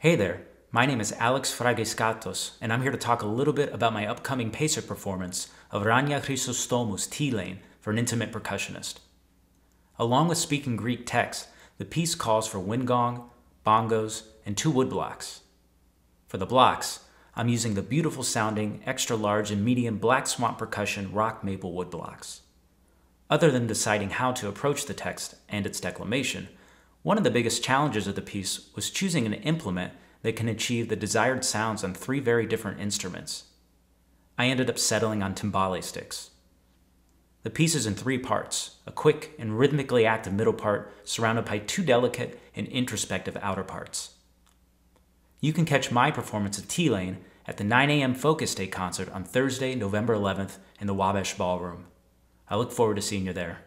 Hey there, my name is Alex Fragescatos, and I'm here to talk a little bit about my upcoming Pacer performance of Rania Chrysostomus T Lane for an intimate percussionist. Along with speaking Greek text, the piece calls for wind gong, bongos, and two wood blocks. For the blocks, I'm using the beautiful sounding, extra large, and medium black swamp percussion rock maple wood blocks. Other than deciding how to approach the text and its declamation, one of the biggest challenges of the piece was choosing an implement that can achieve the desired sounds on three very different instruments. I ended up settling on timbale sticks. The piece is in three parts a quick and rhythmically active middle part, surrounded by two delicate and introspective outer parts. You can catch my performance of T Lane at the 9 a.m. Focus Day concert on Thursday, November 11th in the Wabash Ballroom. I look forward to seeing you there.